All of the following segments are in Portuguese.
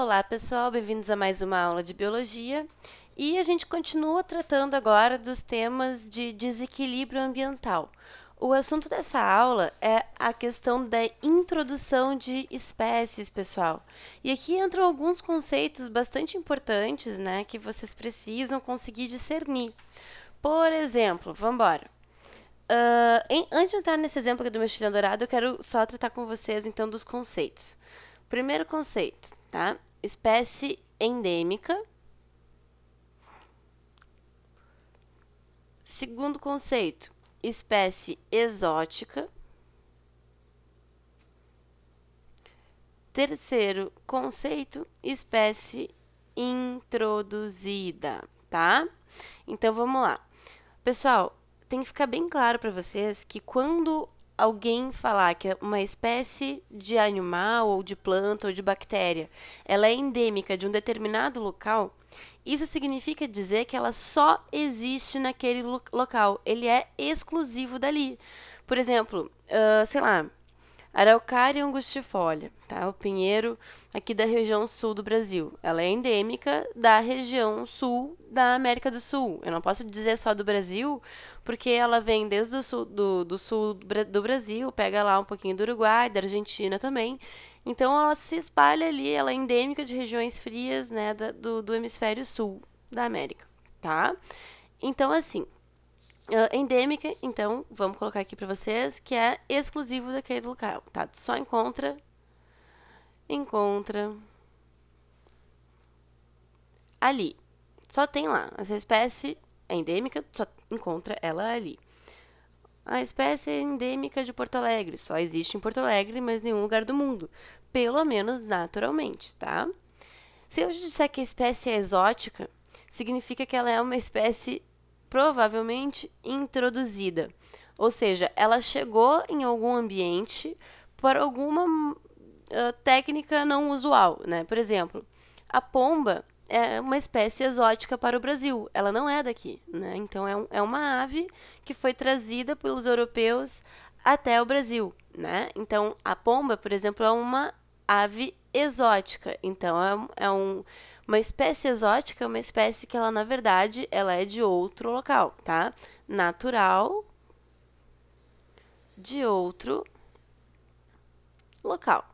Olá, pessoal, bem-vindos a mais uma aula de biologia. E a gente continua tratando agora dos temas de desequilíbrio ambiental. O assunto dessa aula é a questão da introdução de espécies, pessoal. E aqui entram alguns conceitos bastante importantes, né, que vocês precisam conseguir discernir. Por exemplo, vamos embora. Uh, ah, em, antes de entrar nesse exemplo aqui do mexilhão dourado, eu quero só tratar com vocês, então, dos conceitos. Primeiro conceito, tá? espécie endêmica. Segundo conceito, espécie exótica. Terceiro conceito, espécie introduzida, tá? Então vamos lá. Pessoal, tem que ficar bem claro para vocês que quando alguém falar que é uma espécie de animal ou de planta ou de bactéria, ela é endêmica de um determinado local, isso significa dizer que ela só existe naquele lo local, ele é exclusivo dali. Por exemplo, uh, sei lá, Araucária angustifolia, tá? O pinheiro aqui da região sul do Brasil. Ela é endêmica da região sul da América do Sul. Eu não posso dizer só do Brasil, porque ela vem desde o sul do, do sul do Brasil, pega lá um pouquinho do Uruguai, da Argentina também. Então ela se espalha ali, ela é endêmica de regiões frias, né, da, do, do hemisfério sul da América, tá? Então assim, uh, endêmica, então vamos colocar aqui para vocês, que é exclusivo daquele local, tá? só encontra, encontra ali. Só tem lá. Essa espécie é endêmica, só encontra ela ali. A espécie é endêmica de Porto Alegre, só existe em Porto Alegre, mas em nenhum lugar do mundo, pelo menos naturalmente, tá? Se eu disser que a espécie é exótica, significa que ela é uma espécie provavelmente introduzida. Ou seja, ela chegou em algum ambiente por alguma uh, técnica não usual, né? Por exemplo, a pomba é uma espécie exótica para o Brasil. Ela não é daqui, né? Então é, um, é uma ave que foi trazida pelos europeus até o Brasil, né? Então a pomba, por exemplo, é uma ave exótica. Então é, é um uma espécie exótica é uma espécie que ela, na verdade, ela é de outro local, tá? Natural de outro local.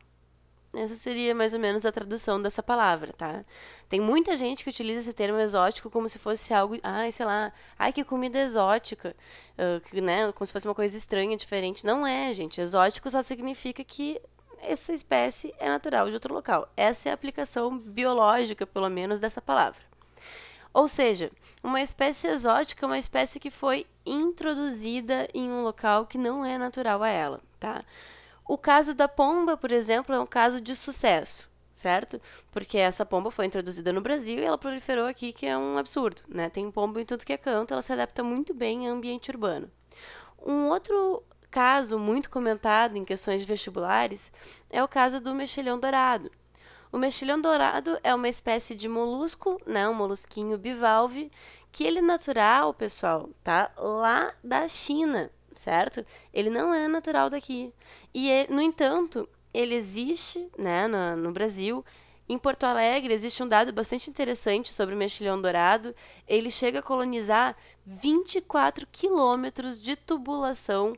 Essa seria mais ou menos a tradução dessa palavra, tá? Tem muita gente que utiliza esse termo exótico como se fosse algo, ai, sei lá, ai que comida exótica, uh, que, né, como se fosse uma coisa estranha, diferente. Não é, gente. Exótico só significa que essa espécie é natural de outro local. Essa é a aplicação biológica, pelo menos, dessa palavra. Ou seja, uma espécie exótica é uma espécie que foi introduzida em um local que não é natural a ela, tá? O caso da pomba, por exemplo, é um caso de sucesso, certo? Porque essa pomba foi introduzida no Brasil e ela proliferou aqui, que é um absurdo, né? Tem pomba em tudo que é canto, ela se adapta muito bem ao ambiente urbano. Um outro caso muito comentado em questões de vestibulares é o caso do mexilhão dourado. O mexilhão dourado é uma espécie de molusco, né, um molusquinho bivalve, que ele é natural, pessoal, tá lá da China, certo? Ele não é natural daqui. E, é, no entanto, ele existe né, no, no Brasil, em Porto Alegre existe um dado bastante interessante sobre o mexilhão dourado. Ele chega a colonizar 24 quilômetros de tubulação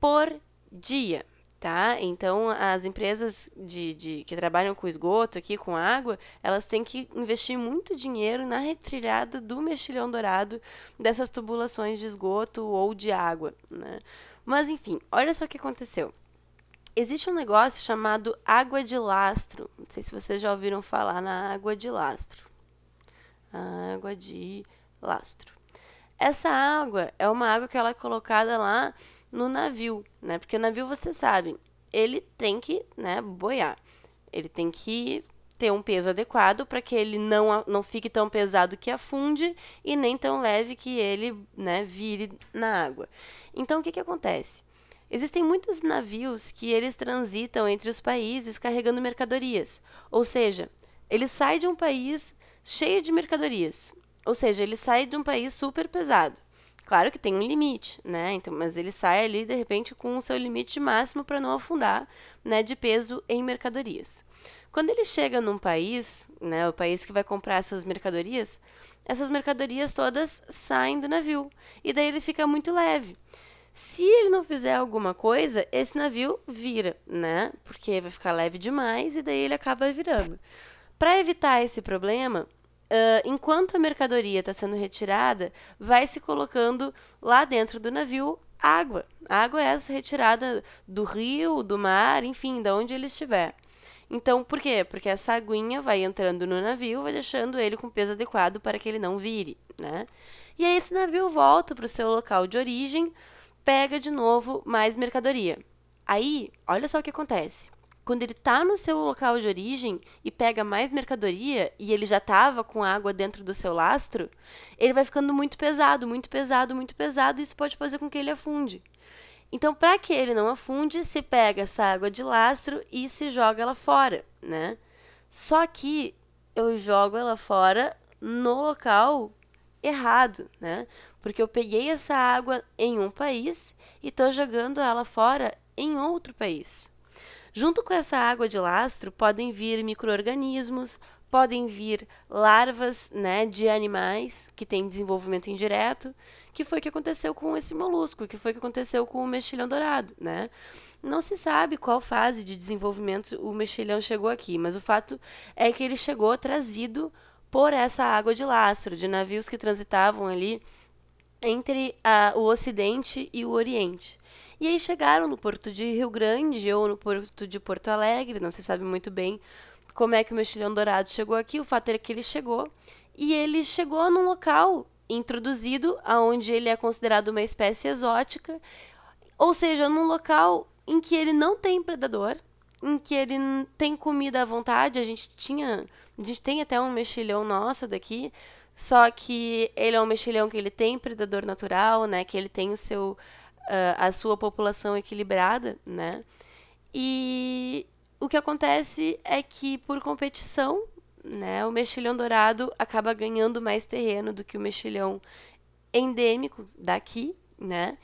por dia, tá? Então, as empresas de, de, que trabalham com esgoto aqui, com água, elas têm que investir muito dinheiro na retirada do mexilhão dourado dessas tubulações de esgoto ou de água, né? Mas, enfim, olha só o que aconteceu. Existe um negócio chamado água de lastro. Não sei se vocês já ouviram falar na água de lastro. A água de lastro. Essa água é uma água que ela é colocada lá no navio, né? Porque o navio, você sabe, ele tem que, né, boiar. Ele tem que ter um peso adequado para que ele não, não fique tão pesado que afunde e nem tão leve que ele, né, vire na água. Então, o que que acontece? Existem muitos navios que eles transitam entre os países carregando mercadorias. Ou seja, ele sai de um país cheio de mercadorias. Ou seja, ele sai de um país super pesado Claro que tem um limite, né? Então, mas ele sai ali de repente com o seu limite máximo para não afundar, né, de peso em mercadorias. Quando ele chega num país, né, o país que vai comprar essas mercadorias, essas mercadorias todas saem do navio e daí ele fica muito leve. Se ele não fizer alguma coisa, esse navio vira, né? Porque vai ficar leve demais e daí ele acaba virando. Para evitar esse problema, ah, enquanto a mercadoria está sendo retirada, vai se colocando lá dentro do navio água. A água é essa retirada do rio, do mar, enfim, da onde ele estiver. Então, por quê? Porque essa aguinha vai entrando no navio, vai deixando ele com peso adequado para que ele não vire, né? E aí esse navio volta para o seu local de origem, pega de novo mais mercadoria. Aí, olha só o que acontece quando ele tá no seu local de origem e pega mais mercadoria e ele já tava com água dentro do seu lastro, ele vai ficando muito pesado, muito pesado, muito pesado, e isso pode fazer com que ele afunde. Então, para que ele não afunde, se pega essa água de lastro e se joga ela fora, né? Só que eu jogo ela fora no local errado, né? Porque eu peguei essa água em um país e estou jogando ela fora em outro país. Junto com essa água de lastro podem vir micro-organismos, podem vir larvas né, de animais que têm desenvolvimento indireto, que foi o que aconteceu com esse molusco, que foi o que aconteceu com o mexilhão dourado. Né? Não se sabe qual fase de desenvolvimento o mexilhão chegou aqui, mas o fato é que ele chegou trazido por essa água de lastro, de navios que transitavam ali entre o Ocidente e o Oriente. E aí chegaram no porto de Rio Grande ou no porto de Porto Alegre, não se sabe muito bem como é que o mexilhão dourado chegou aqui. O fato é que ele chegou e ele chegou num local introduzido aonde ele é considerado uma espécie exótica, ou seja, num local em que ele não tem predador, em que ele tem comida à vontade. A gente tinha, a gente tem até um mexilhão nosso daqui, só que ele é um mexilhão que ele tem predador natural, né? Que ele tem o seu uh, a sua população equilibrada, né? E o que acontece é que por competição, né, o mexilhão dourado acaba ganhando mais terreno do que o mexilhão endêmico daqui, né?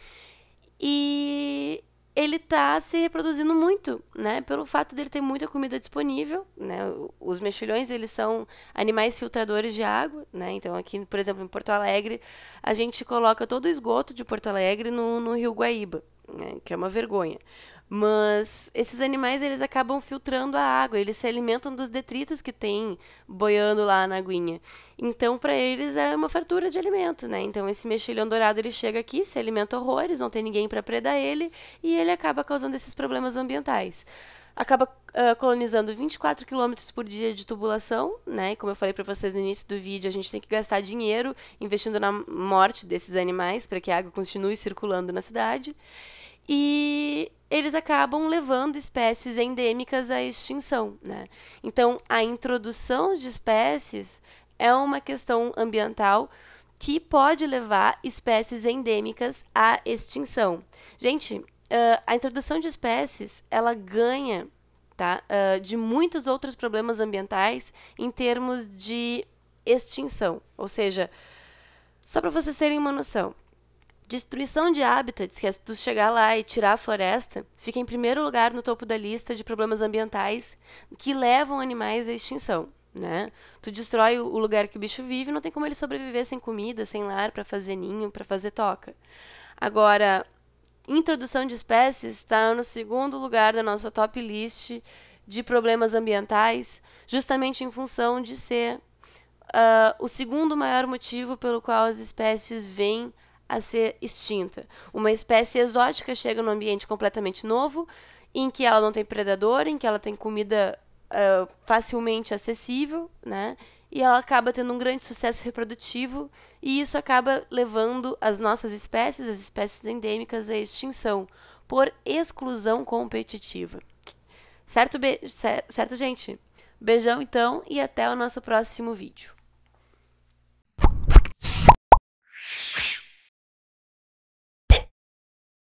E ele está se reproduzindo muito, né? Pelo fato dele ter muita comida disponível, né? Os mexilhões, eles são animais filtradores de água, né? Então, aqui, por exemplo, em Porto Alegre, a gente coloca todo o esgoto de Porto Alegre no, no rio Guaíba, né? que é uma vergonha. Mas esses animais eles acabam filtrando a água, eles se alimentam dos detritos que tem boiando lá na aguinha. Então, para eles é uma fartura de alimento, né? Então, esse mexilhão dourado ele chega aqui, se alimenta horrores, não tem ninguém para predar ele e ele acaba causando esses problemas ambientais acaba uh, colonizando 24 km por dia de tubulação, né? E como eu falei para vocês no início do vídeo, a gente tem que gastar dinheiro investindo na morte desses animais para que a água continue circulando na cidade e eles acabam levando espécies endêmicas à extinção. Né? Então, a introdução de espécies é uma questão ambiental que pode levar espécies endêmicas à extinção. Gente, uh, a introdução de espécies ela ganha tá, uh, de muitos outros problemas ambientais em termos de extinção. Ou seja, só para vocês terem uma noção, Destruição de hábitats, que é tu chegar lá e tirar a floresta, fica em primeiro lugar no topo da lista de problemas ambientais que levam animais à extinção. Né? Tu destrói o lugar que o bicho vive, não tem como ele sobreviver sem comida, sem lar, para fazer ninho, para fazer toca. Agora, introdução de espécies está no segundo lugar da nossa top list de problemas ambientais, justamente em função de ser uh, o segundo maior motivo pelo qual as espécies vêm a ser extinta. Uma espécie exótica chega num ambiente completamente novo, em que ela não tem predador, em que ela tem comida uh, facilmente acessível, né? E ela acaba tendo um grande sucesso reprodutivo, e isso acaba levando as nossas espécies, as espécies endêmicas, à extinção por exclusão competitiva. Certo, certo gente? Beijão então e até o nosso próximo vídeo.